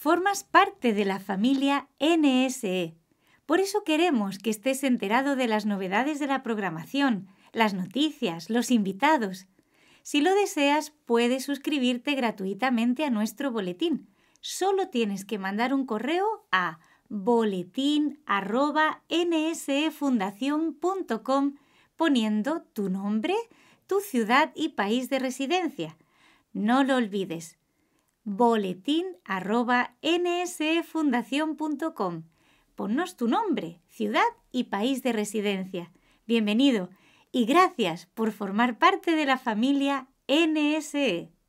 formas parte de la familia NSE. Por eso queremos que estés enterado de las novedades de la programación, las noticias, los invitados. Si lo deseas, puedes suscribirte gratuitamente a nuestro boletín. Solo tienes que mandar un correo a boletín.nsefundación.com poniendo tu nombre, tu ciudad y país de residencia. No lo olvides, boletín arroba Ponnos tu nombre, ciudad y país de residencia. Bienvenido y gracias por formar parte de la familia NSE.